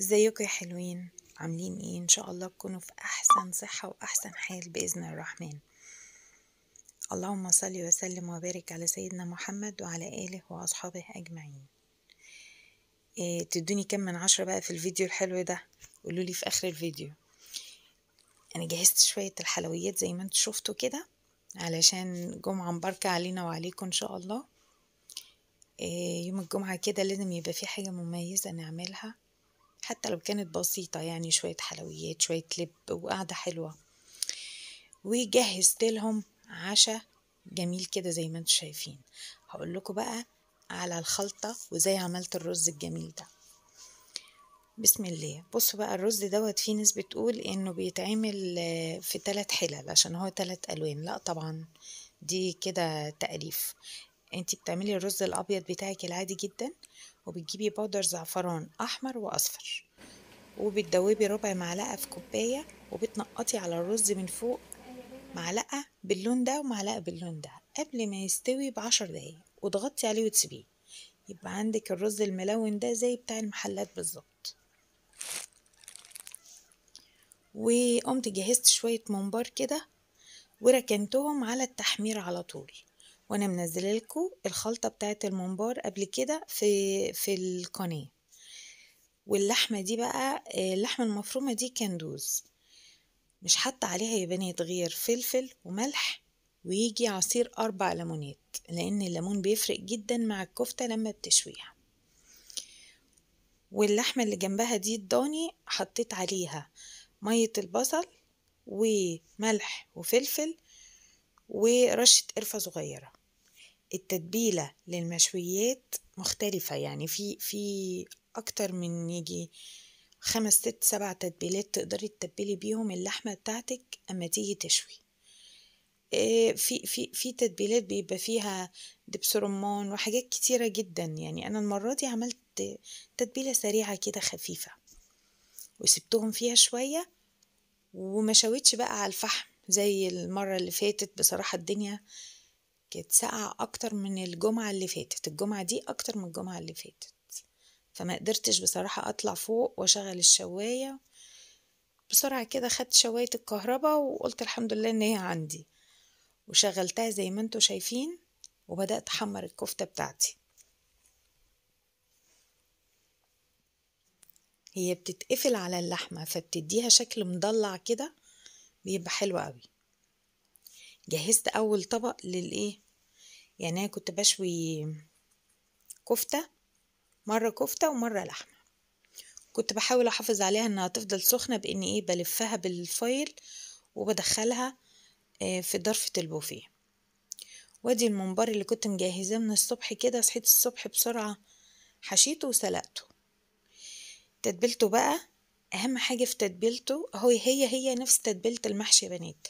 ازيكم يا حلوين عاملين ايه ان شاء الله تكونوا في احسن صحه واحسن حال باذن الرحمن اللهم صل وسلم وبارك على سيدنا محمد وعلى اله واصحابه اجمعين إيه تدوني كم من عشرة بقى في الفيديو الحلو ده قولوا لي في اخر الفيديو انا جهزت شويه الحلويات زي ما انتوا شفتوا كده علشان جمعه مباركه علينا وعليكم ان شاء الله آه، يوم الجمعه كده لازم يبقى في حاجه مميزه نعملها حتى لو كانت بسيطة يعني شوية حلويات شوية لب وقعدة حلوة وجهزت لهم عشاء جميل كده زي ما انتم شايفين هقول لكم بقى على الخلطة وازاي عملت الرز الجميل ده بسم الله بصوا بقى الرز دوت فيه ناس بتقول انه بيتعمل آه، في ثلاث حلل عشان هو ثلاث الوان لا طبعا دي كده تأليف انتي بتعملي الرز الابيض بتاعك العادي جدا وبتجيبي بودر زعفران احمر واصفر وبتدوبي ربع معلقه في كوبايه وبتنقطي على الرز من فوق معلقه باللون ده ومعلقه باللون ده قبل ما يستوي بعشر دقايق وتغطي عليه وتسيبيه يبقى عندك الرز الملون ده زي بتاع المحلات بالظبط وقمت جهزت شويه ممبار كده وركنتهم على التحمير على طول وانا منزل لكم الخلطه بتاعه الممبار قبل كده في في القناه واللحمه دي بقى آه، اللحمه المفرومه دي كندوز مش حاطه عليها يا بنات غير فلفل وملح ويجي عصير اربع ليمونات لان الليمون بيفرق جدا مع الكفته لما بتشويها واللحمه اللي جنبها دي الضاني حطيت عليها ميه البصل وملح وفلفل ورشه قرفه صغيره التتبيلة للمشويات مختلفة يعني في في أكتر من يجي خمس ست سبع تتبيلات تقدري تتبلي بيهم اللحمة بتاعتك أما تيجي تشوي آه، في في في تتبيلات بيبقى فيها دبس رمان وحاجات كتيرة جدا يعني أنا المرة دي عملت تتبيلة سريعة كده خفيفة وسبتهم فيها شوية وما شويتش بقى على الفحم زي المرة اللي فاتت بصراحة الدنيا ساقعة اكتر من الجمعة اللي فاتت الجمعة دي اكتر من الجمعة اللي فاتت فما قدرتش بصراحة اطلع فوق واشغل الشواية بسرعة كده خدت شواية الكهرباء وقلت الحمد لله ان هي عندي وشغلتها زي ما انتوا شايفين وبدأت احمر الكفتة بتاعتي هي بتتقفل على اللحمة فبتديها شكل مضلع كده بيبقى حلو قوي جهزت اول طبق للايه يعني انا كنت بشوي كفته مره كفته ومره لحمه كنت بحاول احافظ عليها انها تفضل سخنه بان ايه بلفها بالفايل وبدخلها آه، في ضرفه البوفيه وادي الممبار اللي كنت مجهزاه من الصبح كده صحيت الصبح بسرعه حشيته وسلقته تتبيلته بقى اهم حاجه في تتبيلته هو هي هي نفس تتبيله المحشي يا بنات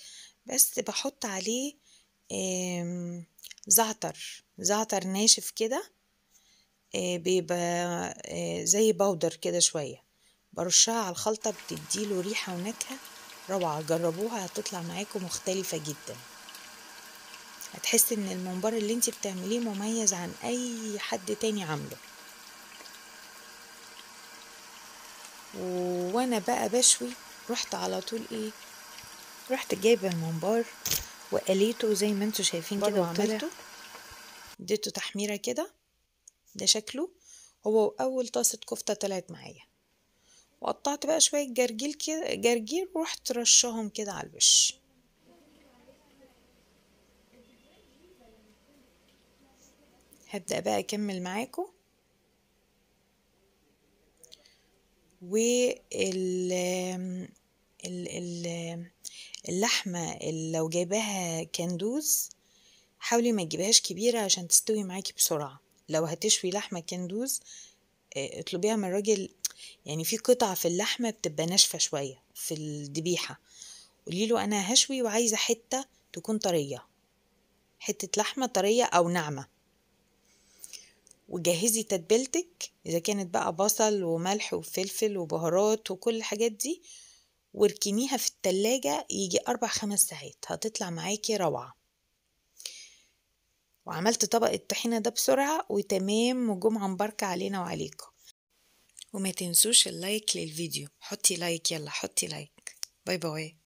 بس بحط عليه زعتر زعتر ناشف كده آه، بيبقى آه، زي باودر كده شوية برشها على الخلطة بتديله ريحة ونكهة روعة جربوها هتطلع معاكم مختلفة جدا هتحس ان الممبار اللي انت بتعمليه مميز عن اي حد تاني عامله و... وانا بقى بشوي رحت على طول ايه رحت جايبه الممبار وقليته زي ما انتوا شايفين كده وعملته اديته تحميره كده ده شكله هو اول طاسه كفته طلعت معايا وقطعت بقى شويه جرجير كده جرجير ورحت رشاهم كده على الوش هبدأ بقى أكمل معاكم وال ال ال اللحمة اللي لو جايباها كندوز حاولي ما تجيبهاش كبيرة عشان تستوي معاكي بسرعة لو هتشوي لحمة كندوز آه، اطلبيها من الراجل يعني في قطع في اللحمة بتبقى ناشفة شوية في قولي قوليله أنا هشوي وعايزة حتة تكون طرية حتة لحمة طرية أو ناعمة وجهزي تتبيلتك إذا كانت بقى بصل وملح وفلفل وبهارات وكل الحاجات دي واركنيها في التلاجة يجي أربع خمس ساعات هتطلع معاكي روعة وعملت طبق الطحينة ده بسرعة وتمام وجمعة مباركة علينا وعليكم وما تنسوش اللايك للفيديو حطي لايك يلا حطي لايك باي باي